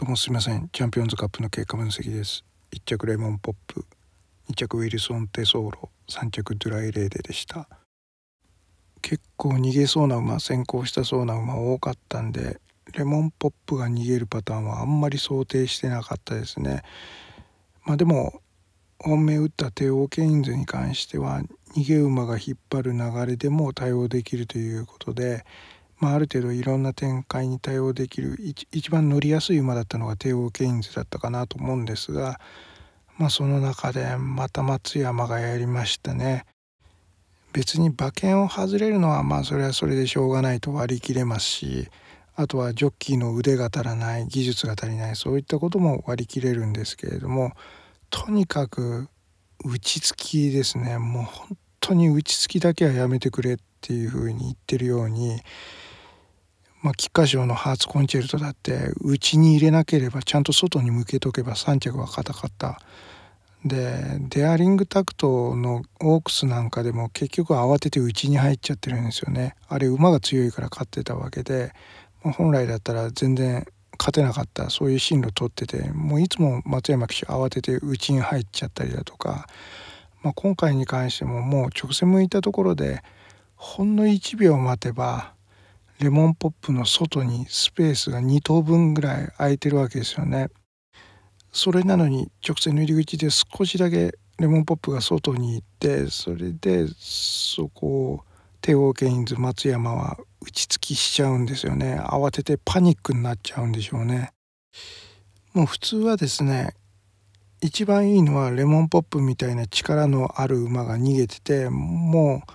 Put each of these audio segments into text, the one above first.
どうもすいませんチャンピオンズカップの経過分析です1着レモンポップ2着ウィルソン・テソーロ3着ドライレーデでした結構逃げそうな馬先行したそうな馬多かったんでレモンポップが逃げるパターンはあんまり想定してなかったですねまあでも本命打ったテオ・ケインズに関しては逃げ馬が引っ張る流れでも対応できるということでまあ、ある程度いろんな展開に対応できる一番乗りやすい馬だったのが帝王ケインズだったかなと思うんですが、まあ、その中でまた松山がやりましたね。別に馬券を外れるのはまあそれはそれでしょうがないと割り切れますしあとはジョッキーの腕が足らない技術が足りないそういったことも割り切れるんですけれどもとにかく打ちつきですねもう本当に打ちつきだけはやめてくれっていうふうに言ってるようにまあ、菊花賞のハーツコンチェルトだって内に入れなければちゃんと外に向けとけば3着は硬かったでデアリングタクトのオークスなんかでも結局慌てて内に入っちゃってるんですよねあれ馬が強いから勝ってたわけで、まあ、本来だったら全然勝てなかったそういう進路取っててもういつも松山騎手慌てて内に入っちゃったりだとか、まあ、今回に関してももう直線向いたところでほんの1秒待てばレモンポップの外にスペースが2等分ぐらい空いてるわけですよね。それなのに直線の入り口で少しだけレモンポップが外に行ってそれでそこを帝王ケインズ松山は打ちつきしちゃうんですよね慌ててパニックになっちゃうんでしょうねもう普通はですね一番いいのはレモンポップみたいな力のある馬が逃げててもう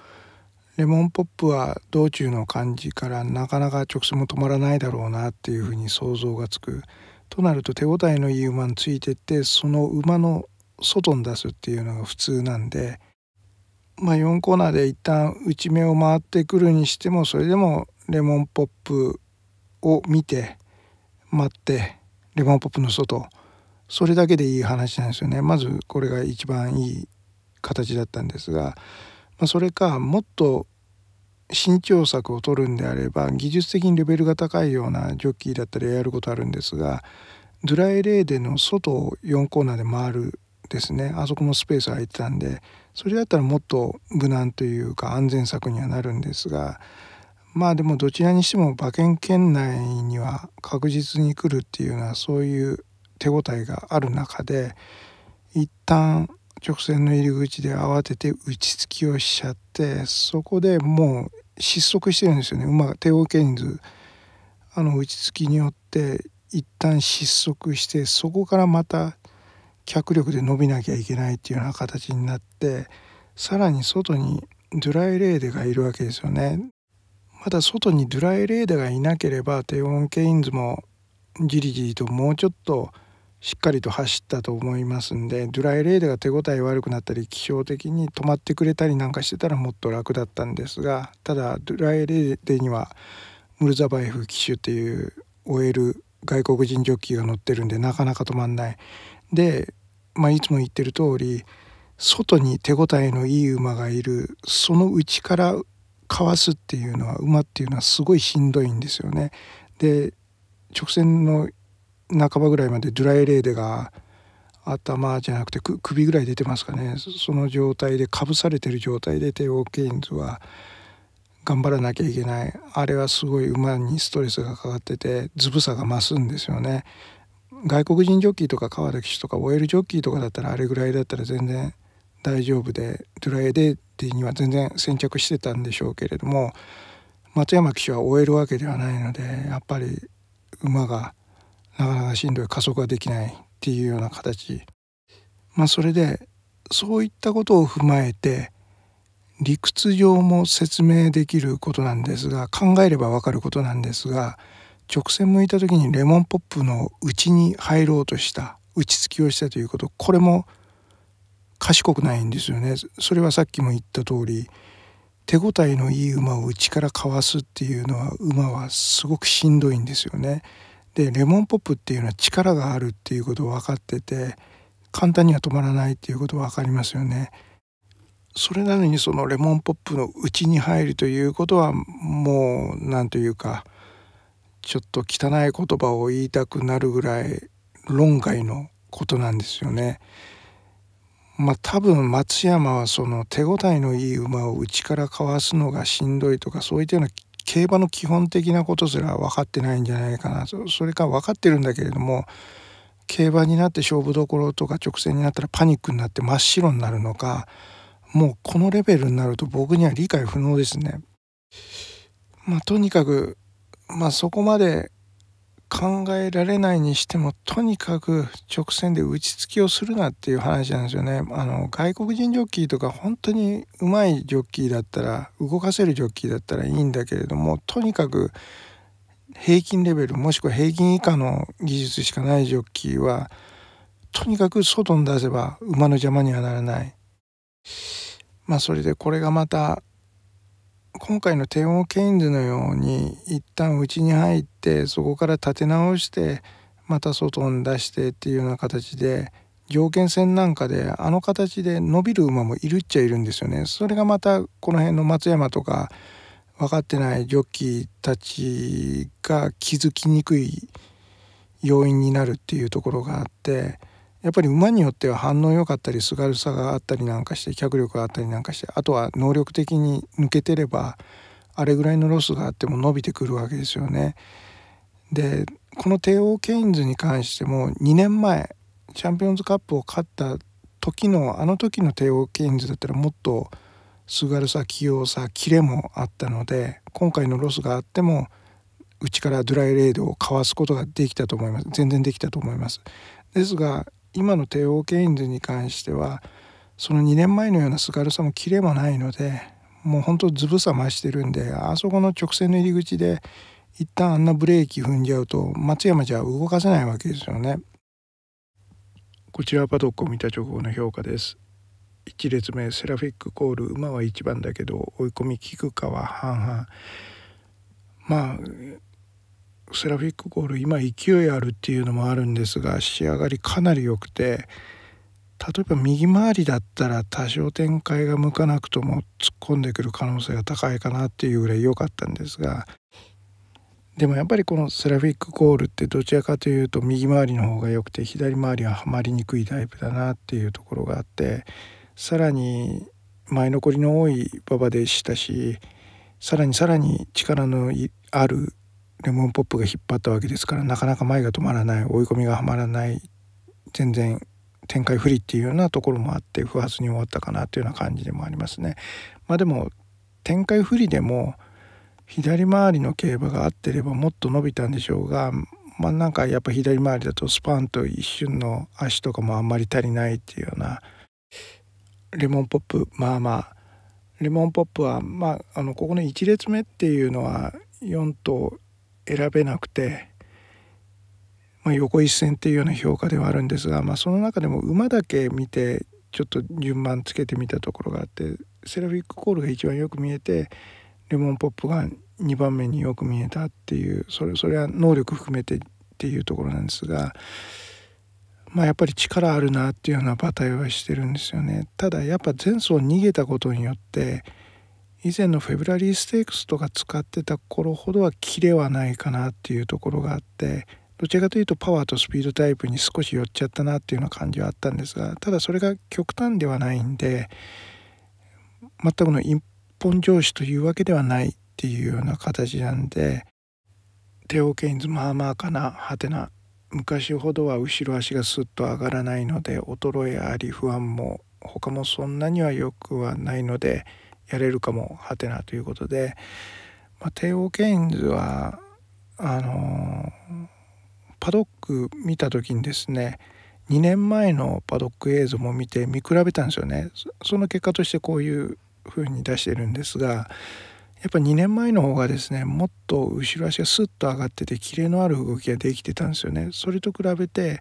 レモンポップは道中の感じからなかなか直線も止まらないだろうなっていうふうに想像がつくとなると手応えのいい馬についてってその馬の外に出すっていうのが普通なんでまあ4コーナーで一旦打ち目を回ってくるにしてもそれでもレモンポップを見て待ってレモンポップの外それだけでいい話なんですよねまずこれが一番いい形だったんですがまあ、それかもっと新重策を取るんであれば技術的にレベルが高いようなジョッキーだったりやることあるんですがドライレーデの外を4コーナーで回るですねあそこもスペース空いてたんでそれだったらもっと無難というか安全策にはなるんですがまあでもどちらにしても馬券圏内には確実に来るっていうのはそういう手応えがある中で一旦直線の入り口で慌てて打ちつきをしちゃってそこでもう失速してるんですよね馬が手を受けにずあの打ちつきによって一旦失速してそこからまた脚力で伸びなきゃいけないっていうような形になってさらに外にドライレーデがいるわけですよね。まだ外にドライレーデがいなければ低温ケインズもギリギリともうちょっとしっかりと走ったと思いますんでドライレーデが手応え悪くなったり気象的に止まってくれたりなんかしてたらもっと楽だったんですがただドライレーデにはムルザバエフ騎手っていう OL 外国人ジョッキーが乗ってるんでなかなか止まんない。で、まあ、いつも言ってる通り外に手応えのいい馬がいるその内からかわすっていうのは馬っていうのはすごいしんどいんですよね。で直線の半ばぐらいまでドライレーデが頭じゃなくて首ぐらい出てますかねその状態でかぶされてる状態でテオ・ケインズは頑張らなきゃいけないあれはすごい馬にストレスがかかっててずぶさが増すんですよね。外国人ジョッキーとか川田騎手とか OL ジョッキーとかだったらあれぐらいだったら全然大丈夫でドライデーディには全然先着してたんでしょうけれども松山騎手は終えるわけではないのでやっぱり馬が。なかなかしんどい加速ができないっていうような形まあそれでそういったことを踏まえて理屈上も説明できることなんですが考えればわかることなんですが直線向いた時にレモンポップの内に入ろうとした打ち付きをしたということこれも賢くないんですよねそれはさっきも言った通り手応えのいい馬を内からかわすっていうのは馬はすごくしんどいんですよね。でレモンポップっていうのは力があるっていうことを分かってて簡単には止まらないっていうこと分かりますよね。それなのにそのレモンポップの内に入るということはもう何というかちょっと汚い言葉を言いたくなるぐらい論外のことなんですよね。まあ、多分松山はその手応えのいい馬を内からかわすのがしんどいとかそういったような競馬の基本的なことすら分かってないんじゃないかなとそれか分かってるんだけれども競馬になって勝負どころとか直線になったらパニックになって真っ白になるのかもうこのレベルになると僕には理解不能ですね。まあ、とにかく、まあ、そこまで考えられないにしてもとにかく直線で打ち付きをするなっていう話なんですよねあの外国人ジョッキーとか本当にうまいジョッキーだったら動かせるジョッキーだったらいいんだけれどもとにかく平均レベルもしくは平均以下の技術しかないジョッキーはとにかく外に出せば馬の邪魔にはならないまあそれでこれがまた今回のテオ・ケインズのように一旦ちに入っててそこから立て直してまた外に出してっていうような形で条件戦なんかであの形で伸びる馬もいるっちゃいるんですよね。それがまたこの辺の松山とか分かってないジョッキーたちが気づきにくい要因になるっていうところがあってやっぱり馬によっては反応良かったりすがるさがあったりなんかして脚力があったりなんかしてあとは能力的に抜けてればあれぐらいのロスがあっても伸びてくるわけですよね。でこの帝王ケインズに関しても2年前チャンピオンズカップを勝った時のあの時の帝王ケインズだったらもっとすがるさ器用さキレもあったので今回のロスがあってもうちからドライレードをかわすことができたと思います全然できたと思いますですが今の帝王ケインズに関してはその2年前のようなすがるさもキレもないのでもうほんとずぶさ増してるんであそこの直線の入り口で一旦あんなブレーキ踏んじゃうと松山じゃ動かせないわけですよねこちらはパドックを見た直後の評価です1列目セラフィックコール馬は1番だけど追い込み効くかは半々まあセラフィックコール今勢いあるっていうのもあるんですが仕上がりかなり良くて例えば右回りだったら多少展開が向かなくとも突っ込んでくる可能性が高いかなっていうぐらい良かったんですがでもやっぱりこのセラフィックコールってどちらかというと右回りの方が良くて左回りははまりにくいタイプだなっていうところがあってさらに前残りの多い馬場でしたしさらにさらに力のあるレモンポップが引っ張ったわけですからなかなか前が止まらない追い込みがはまらない全然展開不利っていうようなところもあって不発に終わったかなというような感じでもありますね。まあ、でも展開不利でも左回りの競馬が合ってればもっと伸びたんでしょうがまあなんかやっぱ左回りだとスパンと一瞬の足とかもあんまり足りないっていうようなレモンポップまあまあレモンポップは、まあ、あのここの1列目っていうのは4頭選べなくて、まあ、横一線っていうような評価ではあるんですが、まあ、その中でも馬だけ見てちょっと順番つけてみたところがあってセラフィックコールが一番よく見えてレモンポップが2番目によく見えたっていうそれそれは能力含めてっていうところなんですが、まあ、やっぱり力あるなっていうような馬体はしてるんですよね。ただやっぱ前走逃げたことによって以前のフェブラリーステークスとか使ってた頃ほどはキレはないかなっていうところがあってどちらかというとパワーとスピードタイプに少し寄っちゃったなっていうような感じはあったんですがただそれが極端ではないんで全くのイン本上司というわけではないっていうような形なんでテオ・ケインズまあまあかなはてな昔ほどは後ろ足がスッと上がらないので衰えあり不安も他もそんなには良くはないのでやれるかもはてなということで、まあ、テオ・ケインズはあのパドック見た時にですね2年前のパドック映像も見て見比べたんですよねその結果としてこういうふうに出してるんですがやっぱ2年前の方がですねもっと後ろ足がスッと上がっててキレのある動きができてたんですよね。それと比べて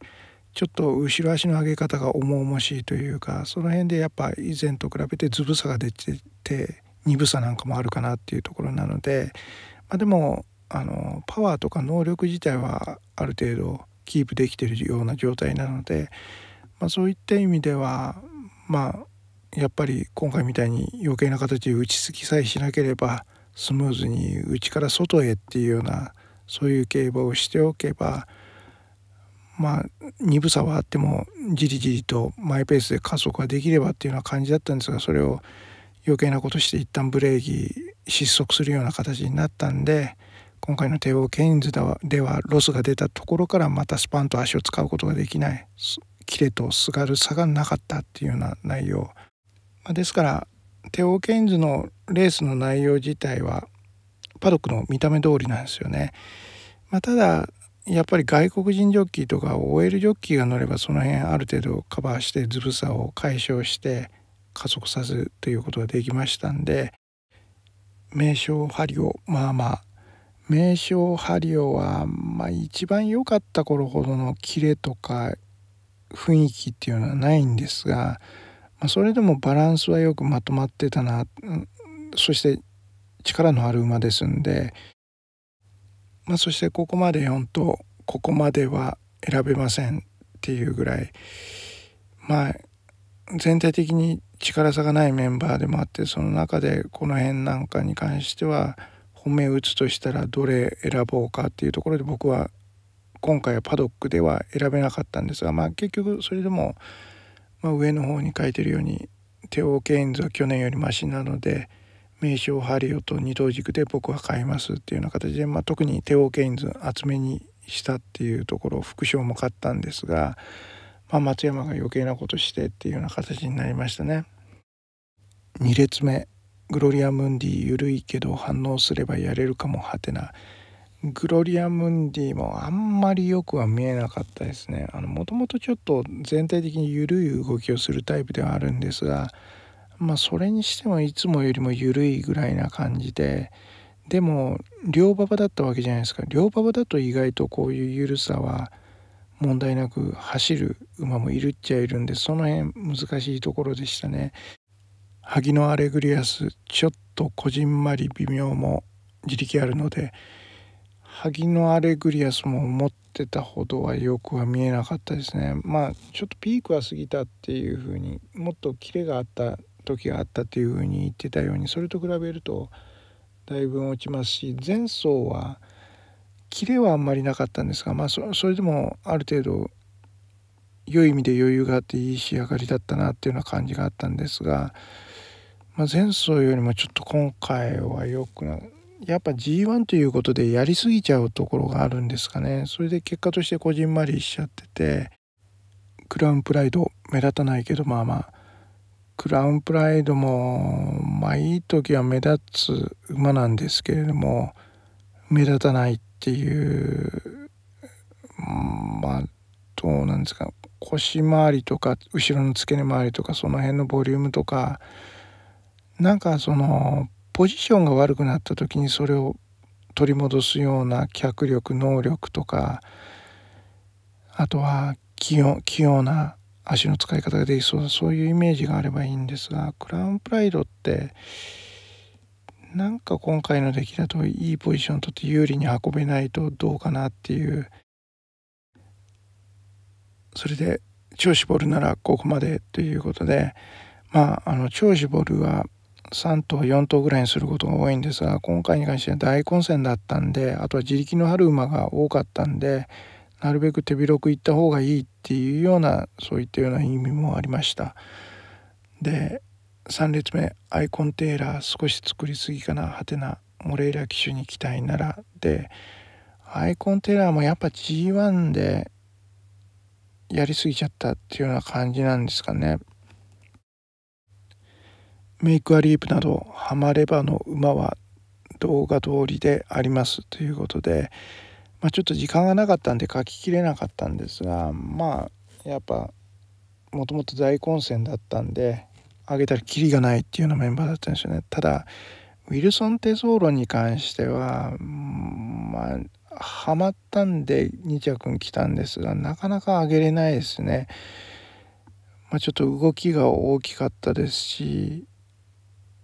ちょっと後ろ足の上げ方が重々しいというかその辺でやっぱ以前と比べてずぶさが出てて鈍さなんかもあるかなっていうところなので、まあ、でもあのパワーとか能力自体はある程度キープできてるような状態なので、まあ、そういった意味ではまあやっぱり今回みたいに余計な形で打ち過ぎさえしなければスムーズに内から外へっていうようなそういう競馬をしておけばまあ鈍さはあってもじりじりとマイペースで加速ができればっていうような感じだったんですがそれを余計なことして一旦ブレーキ失速するような形になったんで今回の帝王ケインズではロスが出たところからまたスパンと足を使うことができないキレとすがる差がなかったっていうような内容。まあ、ですからテオ・ケインズのレースの内容自体はパドックの見た目通りなんですよね。まあ、ただやっぱり外国人ジョッキーとか OL ジョッキーが乗ればその辺ある程度カバーしてずぶさを解消して加速させるということができましたんで名称ハリオまあまあ名称ハリオは、まあ、一番良かった頃ほどのキレとか雰囲気っていうのはないんですがまあ、それでもバランスはよくまとまってたな、うん、そして力のある馬ですんで、まあ、そしてここまで4頭ここまでは選べませんっていうぐらいまあ全体的に力差がないメンバーでもあってその中でこの辺なんかに関しては本命打つとしたらどれ選ぼうかっていうところで僕は今回はパドックでは選べなかったんですがまあ結局それでもまあ、上の方に書いてるようにテオ・ケインズは去年よりマシなので名称ハリオと二等軸で僕は買いますっていうような形で、まあ、特にテオ・ケインズ厚めにしたっていうところ副賞も買ったんですが、まあ、松山が余計なことしてっていうような形になりましたね。2列目グロリア・ムンディ緩いけど反応すればやれるかもはてなグロリア・ムンディもあんまりよくは見えなかったですねもともとちょっと全体的に緩い動きをするタイプではあるんですがまあそれにしてもいつもよりも緩いぐらいな感じででも両馬場だったわけじゃないですか両馬場だと意外とこういう緩さは問題なく走る馬もいるっちゃいるんでその辺難しいところでしたね萩のアレグリアスちょっとこじんまり微妙も自力あるので萩のアレグリアスも思ってたほどはよくは見えなかったですねまあちょっとピークは過ぎたっていうふうにもっとキレがあった時があったっていうふうに言ってたようにそれと比べるとだいぶ落ちますし前走はキレはあんまりなかったんですがまあそれでもある程度良い意味で余裕があっていい仕上がりだったなっていうような感じがあったんですが、まあ、前走よりもちょっと今回は良くなやっぱ G1 ということでやりすぎちゃうところがあるんですかねそれで結果としてこじんまりしちゃっててクラウンプライド目立たないけどまあまあクラウンプライドもまあいい時は目立つ馬なんですけれども目立たないっていうまあどうなんですか腰回りとか後ろの付け根回りとかその辺のボリュームとかなんかそのポジションが悪くなった時にそれを取り戻すような脚力能力とかあとは器用器用な足の使い方ができそうそういうイメージがあればいいんですがクラウンプライドってなんか今回の出来だといいポジション取って有利に運べないとどうかなっていうそれで超絞るならここまでということでまああの超絞るは3頭4頭ぐらいにすることが多いんですが今回に関しては大混戦だったんであとは自力のある馬が多かったんでなるべく手広く行った方がいいっていうようなそういったような意味もありましたで3列目アイコンテーラー少し作りすぎかなハテナモレイラ騎手に期待ならでアイコンテーラーもやっぱ G1 でやりすぎちゃったっていうような感じなんですかねメイクアリープなどハマレバの馬は動画通りでありますということで、まあ、ちょっと時間がなかったんで書ききれなかったんですがまあやっぱもともと大混戦だったんであげたらキリがないっていうようなメンバーだったんですよねただウィルソン・テソーロに関してはまあハマったんで2着に来たんですがなかなか上げれないですね。まあ、ちょっと動きが大きかったですし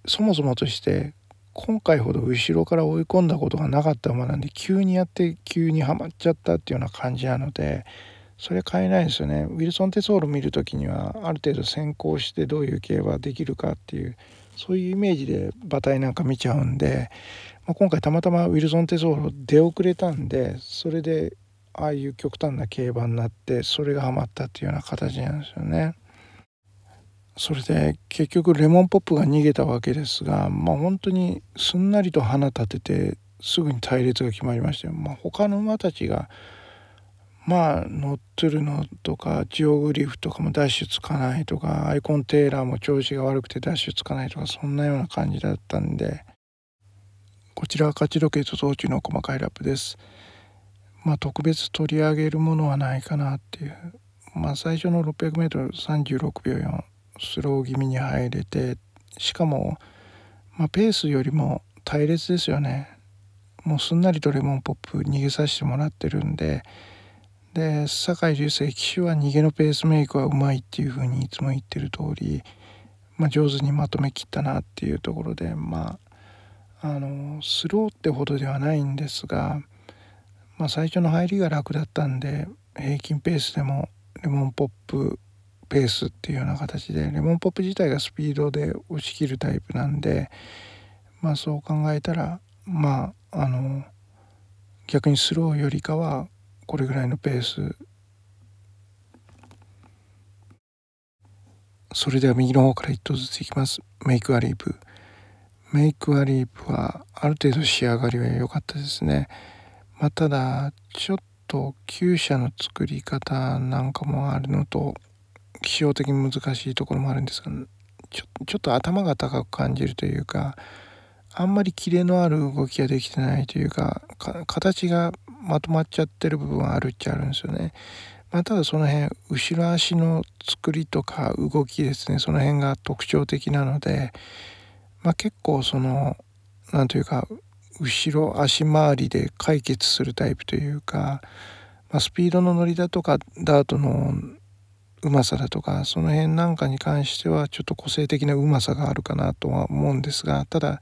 そもそもとして今回ほど後ろから追い込んだことがなかった馬なんで急にやって急にはまっちゃったっていうような感じなのでそれ変えないですよねウィルソン・テソール見る時にはある程度先行してどういう競馬できるかっていうそういうイメージで馬体なんか見ちゃうんで、まあ、今回たまたまウィルソン・テソール出遅れたんでそれでああいう極端な競馬になってそれがはまったっていうような形なんですよね。それで結局レモンポップが逃げたわけですが、まあ、本当にすんなりと花立ててすぐに隊列が決まりまして、まあ、他の馬たちがまあノットルノとかジオグリフとかもダッシュつかないとかアイコンテーラーも調子が悪くてダッシュつかないとかそんなような感じだったんでこちらは勝ち時計と装置の細かいラップです。まあ、特別取り上げるものはないかなっていう、まあ、最初の 600m36 秒4。スロー気味に入れてしかも、まあ、ペースよりも隊列ですよねもうすんなりとレモンポップ逃げさせてもらってるんでで酒井流星騎手は逃げのペースメイクはうまいっていう風にいつも言ってる通り、まあ、上手にまとめきったなっていうところでまああのスローってほどではないんですが、まあ、最初の入りが楽だったんで平均ペースでもレモンポップペースっていうような形でレモンポップ自体がスピードで押し切るタイプなんでまあそう考えたらまああの逆にスローよりかはこれぐらいのペースそれでは右の方から一頭ずついきますメイクアリープメイクアリープはある程度仕上がりは良かったですねまあ、ただちょっと厩舎の作り方なんかもあるのと気象的に難しいところもあるんですがちょちょっと頭が高く感じるというかあんまりキレのある動きができてないというか形がまとまっちゃってる部分はあるっちゃあるんですよね。まあ、ただその辺後ろ足の作りとか動きですねその辺が特徴的なので、まあ、結構その何というか後ろ足回りで解決するタイプというか、まあ、スピードの乗りだとかダートのうまさだとかその辺なんかに関してはちょっと個性的なうまさがあるかなとは思うんですがただ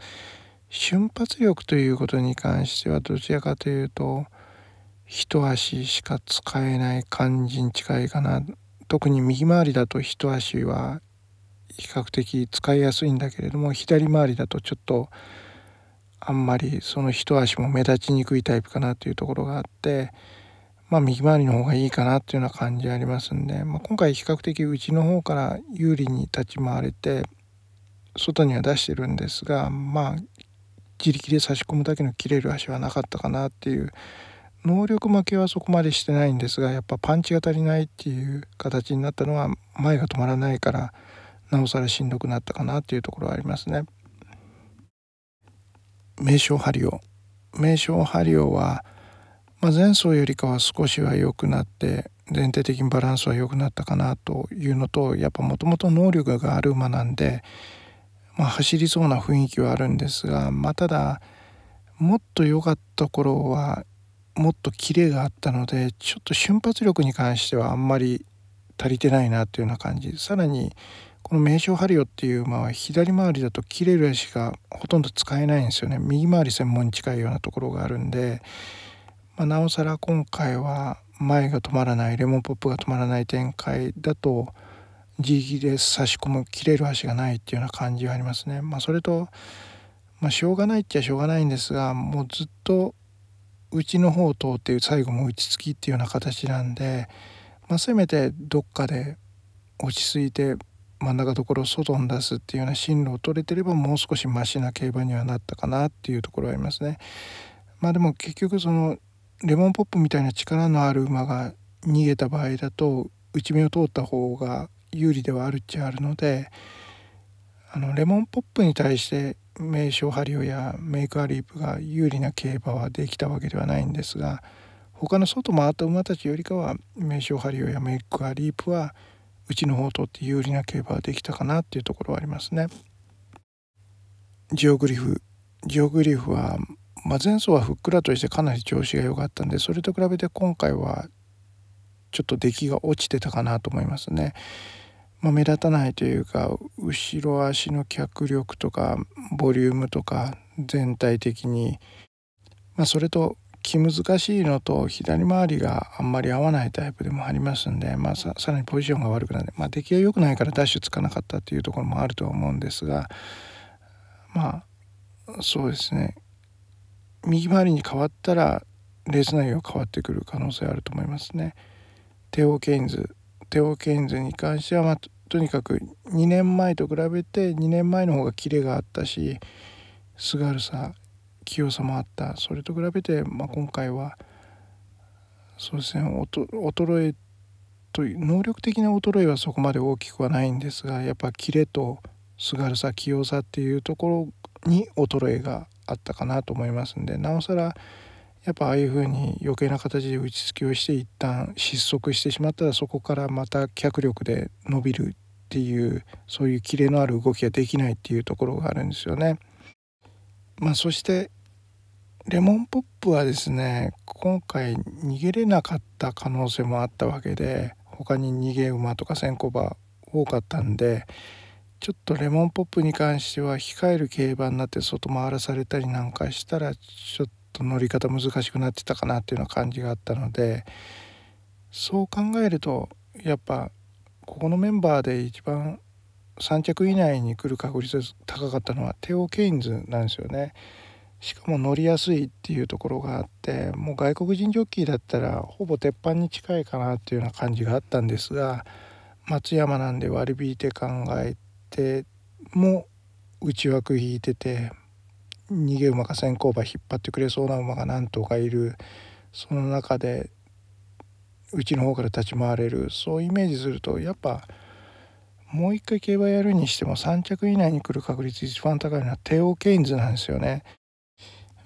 瞬発力ということに関してはどちらかというと一足しか使えない感じに近いかな特に右回りだと一足は比較的使いやすいんだけれども左回りだとちょっとあんまりその一足も目立ちにくいタイプかなというところがあって。まあ、右回りの方がいいかなっていうような感じありますんで、まあ、今回比較的うちの方から有利に立ち回れて外には出してるんですがまあ自力で差し込むだけの切れる足はなかったかなっていう能力負けはそこまでしてないんですがやっぱパンチが足りないっていう形になったのは前が止まらないからなおさらしんどくなったかなっていうところはありますね。名称ハリオ名称ハリオはまあ、前走よりかは少しは良くなって全体的にバランスは良くなったかなというのとやっぱもともと能力がある馬なんで、まあ、走りそうな雰囲気はあるんですが、まあ、ただもっと良かった頃はもっとキレがあったのでちょっと瞬発力に関してはあんまり足りてないなというような感じさらにこの名称ハリオっていう馬は左回りだと切れる足がほとんど使えないんですよね右回り専門に近いようなところがあるんでまあ、なおさら今回は前が止まらないレモンポップが止まらない展開だと自力で差し込む切れる足がないっていうような感じはありますね。まあ、それと、まあ、しょうがないっちゃしょうがないんですがもうずっとうちの方を通って最後も打ちつきっていうような形なんで、まあ、せめてどっかで落ち着いて真ん中どころを外に出すっていうような進路を取れてればもう少しマシな競馬にはなったかなっていうところはありますね。まあでも結局そのレモンポップみたいな力のある馬が逃げた場合だと内目を通った方が有利ではあるっちゃあるのであのレモンポップに対して名称ハリオやメイクアリープが有利な競馬はできたわけではないんですが他の外回った馬たちよりかは名称ハリオやメイクアリープはうちの方を通って有利な競馬はできたかなっていうところはありますね。ジオグリフジオグリフはまあ、前走はふっくらとしてかなり調子が良かったんでそれと比べて今回はちょっと出来が落ちてたかなと思いますね。まあ、目立たないというか後ろ足の脚力とかボリュームとか全体的に、まあ、それと気難しいのと左回りがあんまり合わないタイプでもありますんで、まあ、さらにポジションが悪くなって、まあ、出来が良くないからダッシュつかなかったっていうところもあるとは思うんですがまあそうですね右回りに変わったらレース内容変わってくる可能性あると思いますね。テオ・ケインズテオ・ケインズに関しては、まあ、とにかく2年前と比べて2年前の方がキレがあったしすがるさ器用さもあったそれと比べて、まあ、今回はそうですね衰えという能力的な衰えはそこまで大きくはないんですがやっぱキレとすがるさ器用さっていうところに衰えがあったかなと思いますんでなおさらやっぱああいうふうに余計な形で打ちつけをして一旦失速してしまったらそこからまた脚力で伸びるっていうそういうキレのある動きができないっていうところがあるんですよね。まあ、そしてレモンポップはですね今回逃げれなかった可能性もあったわけで他に逃げ馬とか先行馬多かったんでちょっとレモンポップに関しては控える競馬になって外回らされたりなんかしたらちょっと乗り方難しくなってたかなっていうような感じがあったのでそう考えるとやっぱここのメンバーで一番3着以内に来る確率が高かったのはテオ・ケインズなんですよね。しかも乗りやすいっていうところがあってもう外国人ジョッキーだったらほぼ鉄板に近いかなっていうような感じがあったんですが松山なんで割り引いて考えて。ても内枠引いてて逃げ馬か先行馬引っ張ってくれそうな馬が何頭かいるその中でうちの方から立ち回れるそうイメージするとやっぱもう一回競馬やるにしても3着以内に来る確率一番高いのはテオ・ケインズなんですよね。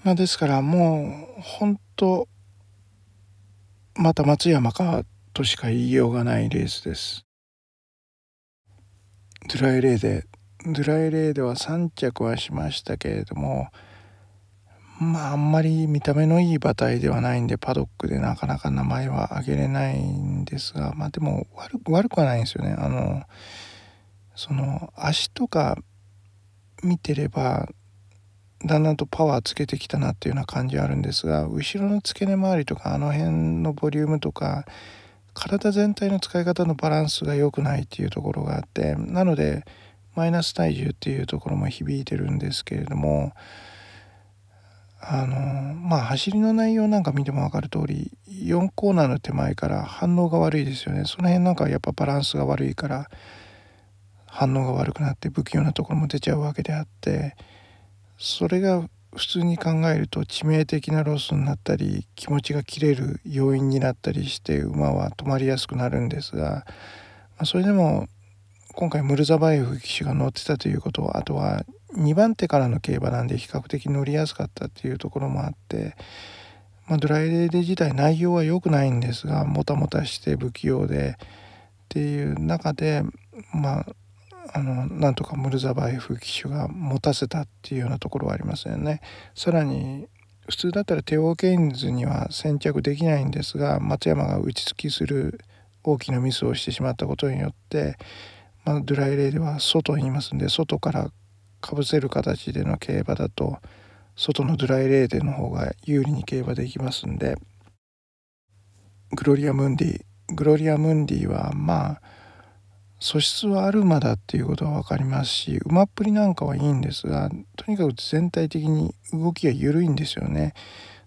まあ、ですからもう本当また松山かとしか言いようがないレースです。ドライレーでドライレーでは3着はしましたけれどもまああんまり見た目のいい馬体ではないんでパドックでなかなか名前は挙げれないんですがまあでも悪くはないんですよねあのその足とか見てればだんだんとパワーつけてきたなっていうような感じはあるんですが後ろの付け根周りとかあの辺のボリュームとか体全体の使い方のバランスが良くないっていうところがあってなのでマイナス体重っていうところも響いてるんですけれどもあのまあ走りの内容なんか見ても分かる通り4コーナーの手前から反応が悪いですよねその辺なんかやっぱバランスが悪いから反応が悪くなって不器用なところも出ちゃうわけであってそれが普通に考えると致命的なロスになったり気持ちが切れる要因になったりして馬は止まりやすくなるんですが、まそれでも今回ムルザバエフ騎手が乗ってたということあとは2番手からの競馬なんで比較的乗りやすかったっていうところもあって、まあ、ドライレーデ自体内容は良くないんですがもたもたして不器用でっていう中でまああのなんとかムルザバエフ機種が持たせたっていうようなところはありますよね。さらに普通だったらテオ・ケインズには先着できないんですが松山が打ち突きする大きなミスをしてしまったことによって、まあ、ドライレイでは外にいますんで外からかぶせる形での競馬だと外のドライレーデの方が有利に競馬できますんでグロリア・ムンディグロリア・ムンディはまあ素質はアルマだっていうことは分かりますし馬っぷりなんかはいいんですがとにかく全体的に動きが緩いんですよね。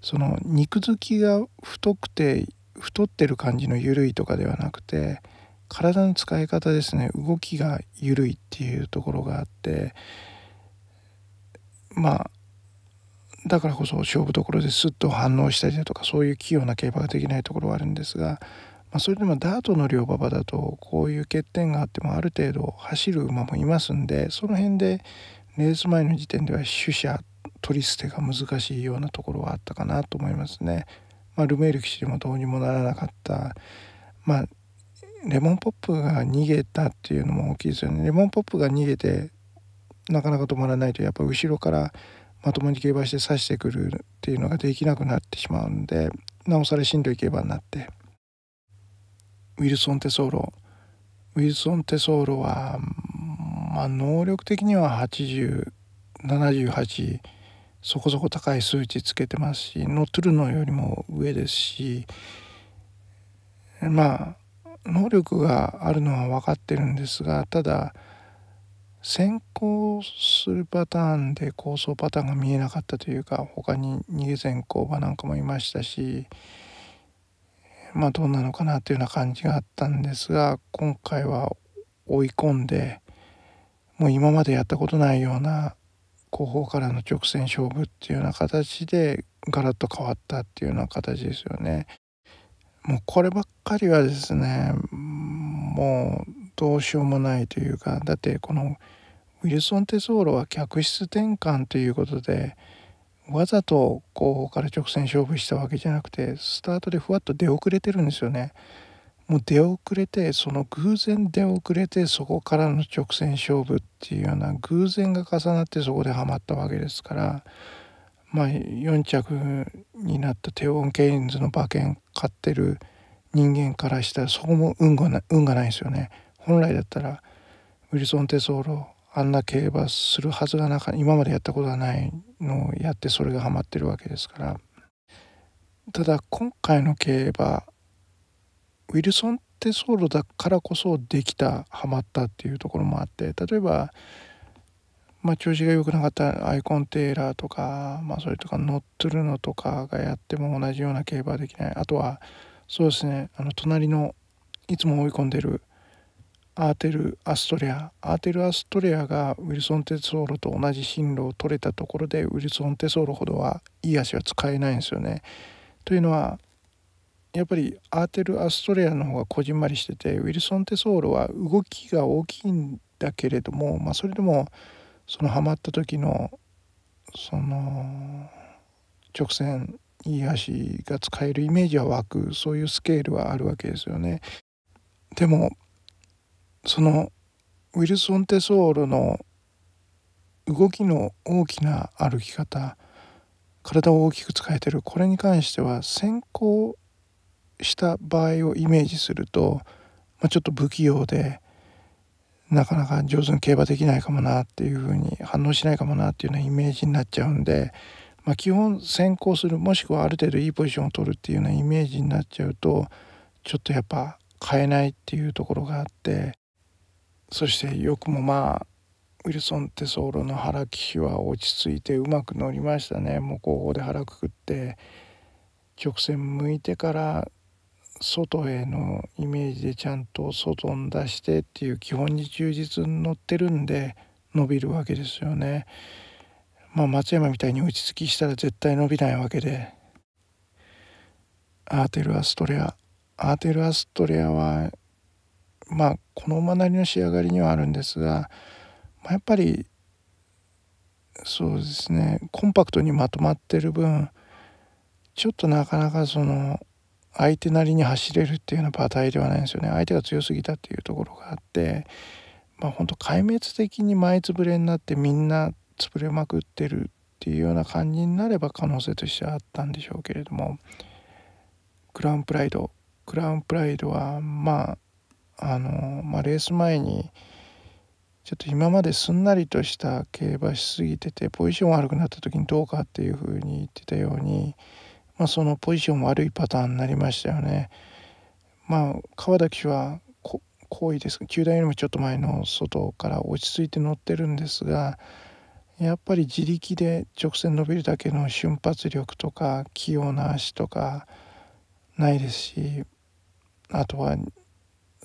その肉付きが太くて太ってる感じの緩いとかではなくて体の使い方ですね動きが緩いっていうところがあってまあだからこそ勝負どころですっと反応したりだとかそういう器用な競馬ができないところはあるんですがまあ、それでもダートの両馬場だとこういう欠点があってもある程度走る馬もいますんでその辺でレース前の時点では取捨取り捨てが難しいようなところはあったかなと思いますね。まあ、ルメール騎士でもどうにもならなかった、まあ、レモンポップが逃げたっていうのも大きいですよね。レモンポップが逃げてなかなか止まらないとやっぱ後ろからまともに競馬して刺してくるっていうのができなくなってしまうんでなおさらしんどい競馬になって。ウィルソン・テソーロウィルソン・テソーロは、まあ、能力的には8078そこそこ高い数値つけてますしノトゥルノよりも上ですしまあ能力があるのは分かってるんですがただ先行するパターンで構想パターンが見えなかったというか他に逃げ先行場なんかもいましたしまあどうなのかなというような感じがあったんですが今回は追い込んでもう今までやったことないような後方からの直線勝負っていうような形でガラッと変わったっていうような形ですよね。もうこればっかりはですねもうどうしようもないというかだってこのウィルソン・テソーロは客室転換ということでわざと後方から直線勝負したわけじゃなくてスタートでふわっと出遅れてるんですよね。もう出遅れてその偶然出遅れてそこからの直線勝負っていうような偶然が重なってそこではまったわけですからまあ4着になったテオン・ケインズの馬券買ってる人間からしたらそこも運が運がないですよね。本来だったらウィルソン・テソーロあんな競馬するはずがなか今までやったことがないのをやってそれがハマってるわけですからただ今回の競馬ウィルソンソールだからこそできたハマったっていうところもあって例えばまあ、調子が良くなかったアイコン・テイラーとか、まあ、それとかノットルノとかがやっても同じような競馬はできないあとはそうですねあの隣のいつも追い込んでるアーテル・アストレアアーテル・アストレアがウィルソン・テソーロと同じ進路を取れたところでウィルソン・テソーロほどはいい足は使えないんですよね。というのはやっぱりアーテル・アストレアの方がこじんまりしててウィルソン・テソーロは動きが大きいんだけれども、まあ、それでもそのハマった時のその直線いい足が使えるイメージは湧くそういうスケールはあるわけですよね。でもそのウィルソン・テソールの動きの大きな歩き方体を大きく使えてるこれに関しては先行した場合をイメージすると、まあ、ちょっと不器用でなかなか上手に競馬できないかもなっていうふうに反応しないかもなっていうようなイメージになっちゃうんで、まあ、基本先行するもしくはある程度いいポジションを取るっていうようなイメージになっちゃうとちょっとやっぱ変えないっていうところがあってそしてよくもまあウィルソン・テソーロの腹利きは落ち着いてうまく乗りましたねもう後方で腹くくって直線向いてから外へのイメージでちゃんと外に出してっていう基本に忠実に乗ってるんで伸びるわけですよね。まあ、松山みたいに打ち着きしたら絶対伸びないわけでアーテル・アストレアアーテル・アストレアはまあ好まなりの仕上がりにはあるんですが、まあ、やっぱりそうですねコンパクトにまとまってる分ちょっとなかなかその相手なりに走れるっていうような馬体ではないんですよね相手が強すぎたっていうところがあってまあ本当壊滅的に前潰れになってみんな潰れまくってるっていうような感じになれば可能性としてはあったんでしょうけれどもクラウンプライドクラウンプライドはまああの、まあ、レース前にちょっと今まですんなりとした競馬しすぎててポジション悪くなった時にどうかっていうふうに言ってたように、まあ、そのポジション悪いパターンになりましたよね。まあ、川田騎手は好位です球団よりもちょっと前の外から落ち着いて乗ってるんですがやっぱり自力で直線伸びるだけの瞬発力とか器用な足とかないですしあとは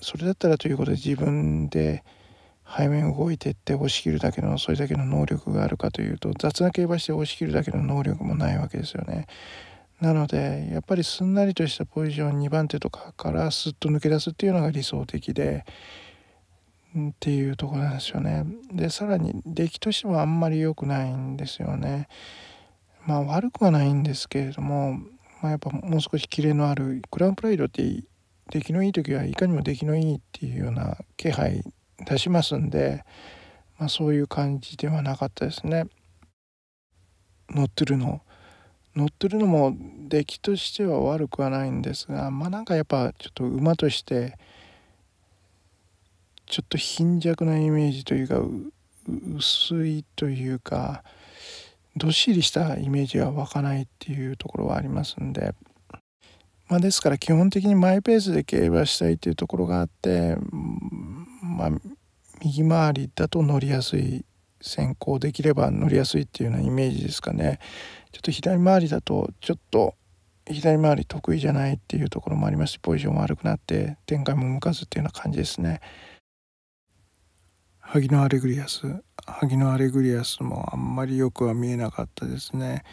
それだったらということで自分で背面動いてって押し切るだけのそれだけの能力があるかというと雑な競馬して押し切るだけの能力もないわけですよね。なのでやっぱりすんなりとしたポジション2番手とかからすっと抜け出すっていうのが理想的でっていうところなんですよね。でさらに出来としてもあんまり良くないんですよね。まあ悪くはないんですけれども、まあ、やっぱもう少しキレのあるグランプライドって出来のいい時はいかにも出来のいいっていうような気配出しますんで、まあ、そういう感じではなかったですね。乗ってるの乗ってるのも出来としては悪くはないんですがまあなんかやっぱちょっと馬としてちょっと貧弱なイメージというか薄いというかどっしりしたイメージが湧かないっていうところはありますんで。まあ、ですから基本的にマイペースで競馬したいというところがあって、まあ、右回りだと乗りやすい先行できれば乗りやすいっていうようなイメージですかねちょっと左回りだとちょっと左回り得意じゃないっていうところもありますしポジションも悪くなって展開も向かずっていうような感じですね。萩のアレグリアス萩のアレグリアスもあんまりよくは見えなかったですね。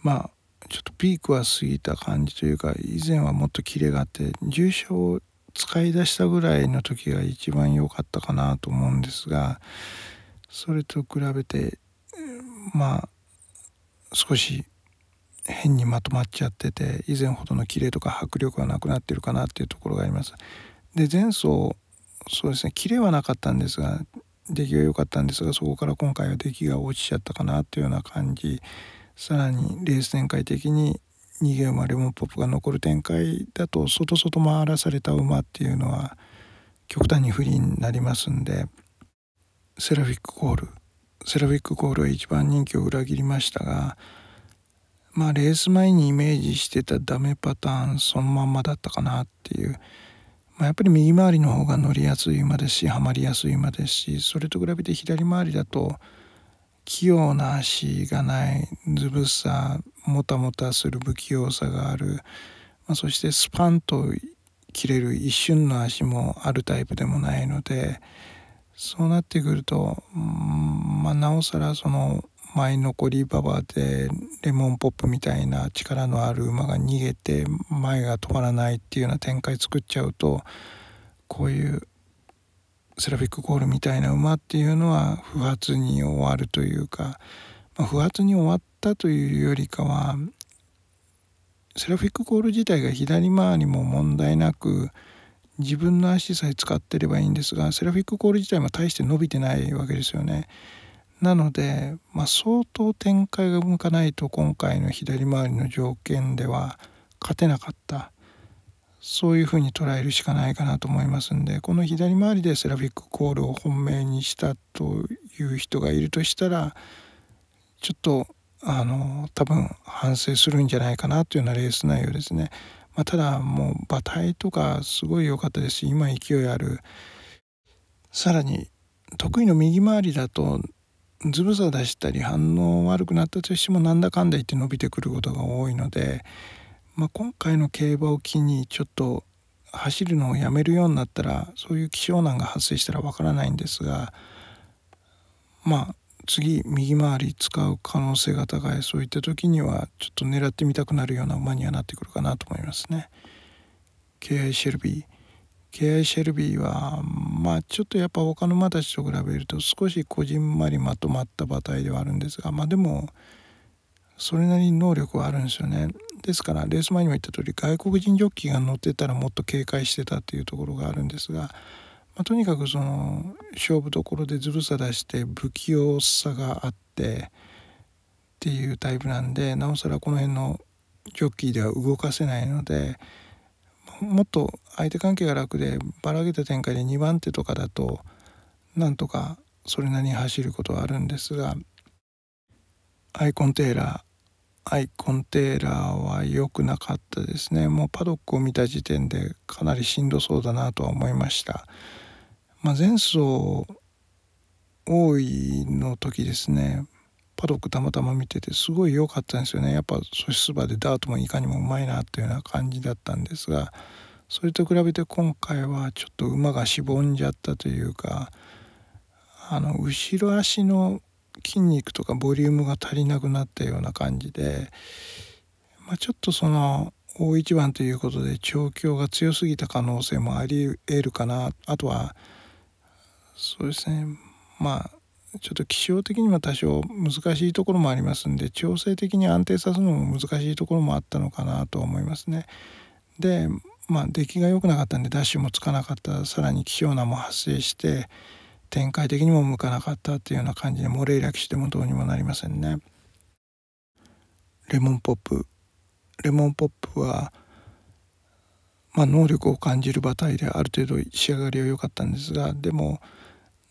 まあちょっとピークは過ぎた感じというか以前はもっとキレがあって重症を使い出したぐらいの時が一番良かったかなと思うんですがそれと比べてまあ少し変にまとまっちゃってて以前ほどのキレとか迫力がなくなってるかなっていうところがあります。で前走そうですねキレはなかったんですが出来が良かったんですがそこから今回は出来が落ちちゃったかなっていうような感じさらにレース展開的に逃げ馬レモンポップが残る展開だと外外回らされた馬っていうのは極端に不利になりますんでセラフィックコールセラフィックコールは一番人気を裏切りましたがまあレース前にイメージしてたダメパターンそのまんまだったかなっていう、まあ、やっぱり右回りの方が乗りやすい馬ですしはまりやすい馬ですしそれと比べて左回りだと器用な足がないずぶさもたもたする不器用さがある、まあ、そしてスパンと切れる一瞬の足もあるタイプでもないのでそうなってくると、まあ、なおさらその前残り馬場でレモンポップみたいな力のある馬が逃げて前が止まらないっていうような展開作っちゃうとこういうセラィックコールみたいな馬っていうのは不発に終わるというか、まあ、不発に終わったというよりかはセラフィックコール自体が左回りも問題なく自分の足さえ使ってればいいんですがセラフィックコール自体も大して伸びてないわけですよね。なので、まあ、相当展開が向かないと今回の左回りの条件では勝てなかったそういうふうに捉えるしかないかなと思いますんでこの左回りでセラフィックコールを本命にしたという人がいるとしたらちょっとあの多分反省するんじゃないかなというようなレース内容ですね。まあ、ただもう馬体とかすごい良かったですし今勢いあるさらに得意の右回りだとズブさ出したり反応悪くなったとしてもなんだかんだ言って伸びてくることが多いのでまあ、今回の競馬を機にちょっと走るのをやめるようになったらそういう気象難が発生したらわからないんですがまあ次右回り使う可能性が高いそういった時にはちょっと狙ってみたくなるような馬にはなってくるかなと思いますね。KI シェルビー KI シェルビーはまあちょっとやっぱ他の馬たちと比べると少しこじんまりまとまった馬体ではあるんですがまあでもそれなりに能力はあるんですよね。ですからレース前にも言った通り外国人ジョッキーが乗ってたらもっと警戒してたっていうところがあるんですが、まあ、とにかくその勝負どころでずるさ出して不器用さがあってっていうタイプなんでなおさらこの辺のジョッキーでは動かせないのでもっと相手関係が楽でばらげた展開で2番手とかだとなんとかそれなりに走ることはあるんですがアイコン・テイラーアイコンテーラーは良くなかったですねもうパドックを見た時点でかなりしんどそうだなとは思いました、まあ、前走多いの時ですねパドックたまたま見ててすごい良かったんですよねやっぱ素質場でダートもいかにもうまいなというような感じだったんですがそれと比べて今回はちょっと馬がしぼんじゃったというかあの後ろ足の筋肉とかボリュームが足りなくなったような感じで、まあ、ちょっとその大一番ということで調教が強すぎた可能性もあり得るかなあとはそうですねまあちょっと気象的にも多少難しいところもありますんで調整的に安定させるのも難しいところもあったのかなと思いますね。でまあ出来が良くなかったんでダッシュもつかなかったさらに気象難も発生して展開的にも向かなかったっていうような感じで漏れイラ騎士もどうにもなりませんね。レモンポップレモンポップは、まあ、能力を感じる馬体である程度仕上がりは良かったんですがでも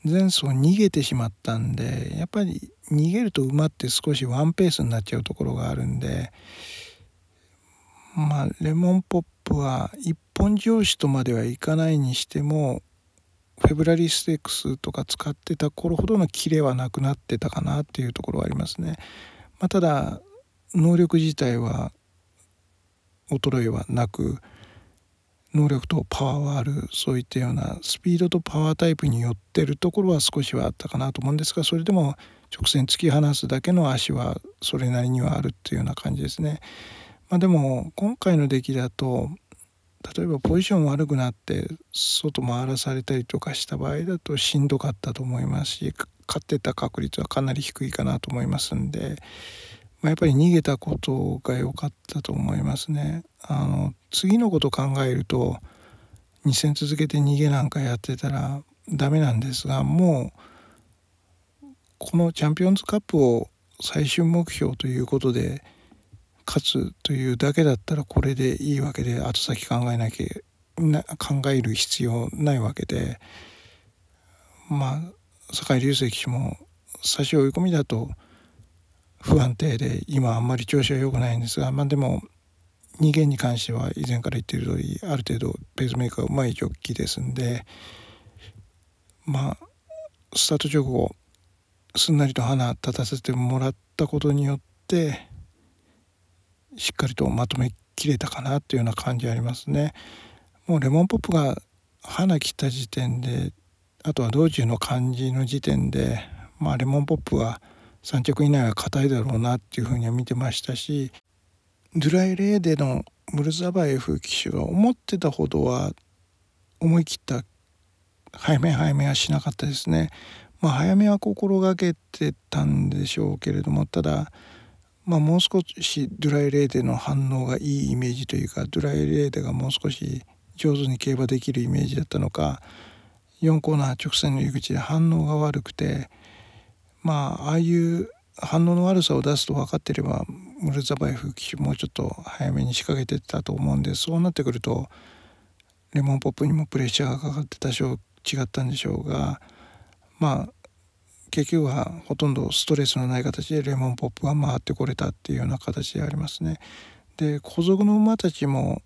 前走逃げてしまったんでやっぱり逃げると馬って少しワンペースになっちゃうところがあるんでまあレモンポップは一本上司とまではいかないにしてもフェブラリーステークスとか使ってた頃ほどのキレはなくなってたかなっていうところはありますね。まあ、ただ能力自体は衰えはなく能力とパワーはあるそういったようなスピードとパワータイプによってるところは少しはあったかなと思うんですがそれでも直線突き放すだけの足はそれなりにはあるっていうような感じですね。まあ、でも今回の出来だと例えばポジション悪くなって外回らされたりとかした場合だとしんどかったと思いますし勝ってた確率はかなり低いかなと思いますんで、まあ、やっぱり逃げたことが良かったと思いますね。あの次のこと考えると2戦続けて逃げなんかやってたらダメなんですがもうこのチャンピオンズカップを最終目標ということで。勝つというだけだったらこれでいいわけで後先考えなきゃな考える必要ないわけでまあ坂井隆石も差し追い込みだと不安定で今あんまり調子は良くないんですがまあでも2弦に関しては以前から言ってる通りある程度ペースメーカーうまいジョッキですんでまあスタート直後すんなりと花立たせてもらったことによってしっかりとまとめきれたかなというような感じありますね。もうレモンポップが花切った時点であとは道中の感じの時点で、まあ、レモンポップは3着以内は硬いだろうなっていうふうには見てましたしドゥライレーデのムルザバエフ騎手は思ってたほどは思い切った早め早めはしなかったですね。まあ、早めは心がけてたんでしょうけれどもただまあ、もう少しドライレーテの反応がいいイメージというかドライレーテがもう少し上手に競馬できるイメージだったのか4コーナー直線の入り口で反応が悪くてまあああいう反応の悪さを出すと分かってればムルザバエフ騎手もうちょっと早めに仕掛けてたと思うんでそうなってくるとレモンポップにもプレッシャーがかかって多少違ったんでしょうがまあ結局はほとんどストレスのない形でレモンポップが回ってこれたっていうような形でありますね。で子族の馬たちも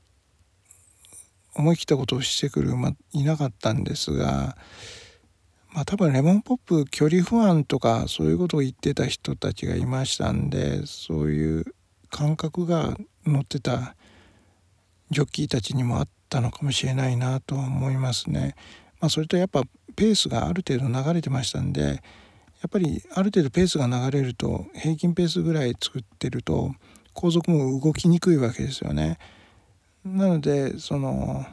思い切ったことをしてくる馬いなかったんですが、まあ、多分レモンポップ距離不安とかそういうことを言ってた人たちがいましたんでそういう感覚が乗ってたジョッキーたちにもあったのかもしれないなとは思いますね。まあ、それとやっぱペースがある程度流れてましたんでやっぱりある程度ペースが流れると平均ペースぐらい作ってると後続も動きにくいわけですよね。なのでその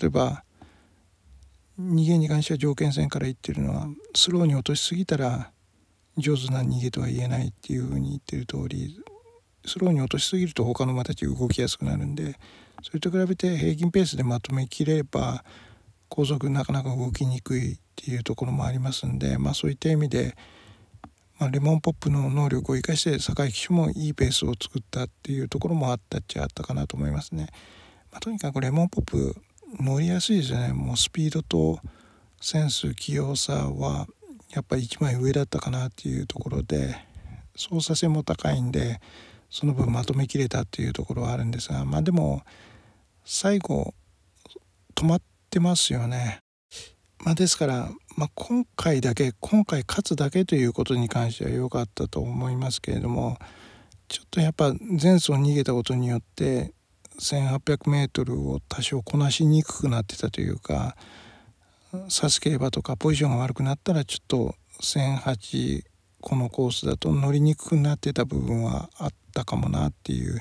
例えば逃げに関しては条件線から言ってるのはスローに落としすぎたら上手な逃げとは言えないっていうふうに言ってる通りスローに落としすぎると他の馬たち動きやすくなるんでそれと比べて平均ペースでまとめきれば皇族なかなか動きにくいっていうところもありますんで、まあ、そういった意味で、まあ、レモンポップの能力を生かして堺騎手もいいペースを作ったっていうところもあったっちゃあったかなと思いますね。まあ、とにかくレモンポップ乗りやすいですねもうスピードとセンス器用さはやっぱり一枚上だったかなっていうところで操作性も高いんでその分まとめきれたっていうところはあるんですがまあでも最後止まってってますよね。まあ、ですから、まあ、今回だけ今回勝つだけということに関しては良かったと思いますけれどもちょっとやっぱ前走逃げたことによって 1,800m を多少こなしにくくなってたというか指す競馬とかポジションが悪くなったらちょっと1008このコースだと乗りにくくなってた部分はあったかもなっていう。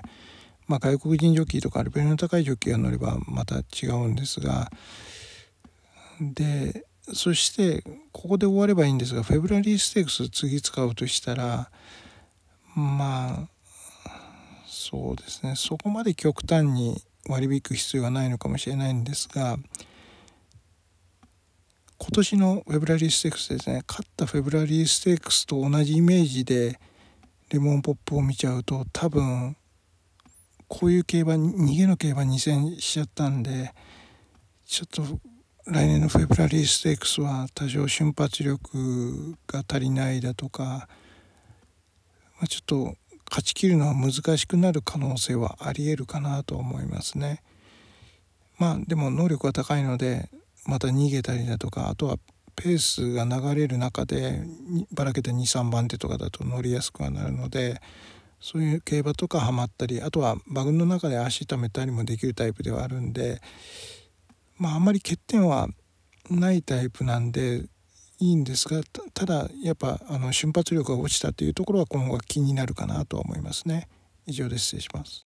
まあ、外国人ジョッキーとかルベルの高いジョッキーが乗ればまた違うんですがでそしてここで終わればいいんですがフェブラリーステークス次使うとしたらまあそうですねそこまで極端に割り引く必要はないのかもしれないんですが今年のフェブラリーステークスですね勝ったフェブラリーステークスと同じイメージでレモンポップを見ちゃうと多分こういう競馬逃げの競馬2戦しちゃったんでちょっと来年のフェブラリーステークスは多少瞬発力が足りないだとか、まあ、ちょっと勝ちきるのは難しくなる可能性はありえるかなと思いますね。まあでも能力が高いのでまた逃げたりだとかあとはペースが流れる中でばらけた23番手とかだと乗りやすくはなるので。そういう競馬とかハマったりあとは馬群の中で足痛めたりもできるタイプではあるんでまああんまり欠点はないタイプなんでいいんですがただやっぱあの瞬発力が落ちたというところは今後は気になるかなとは思いますね。以上で失礼します。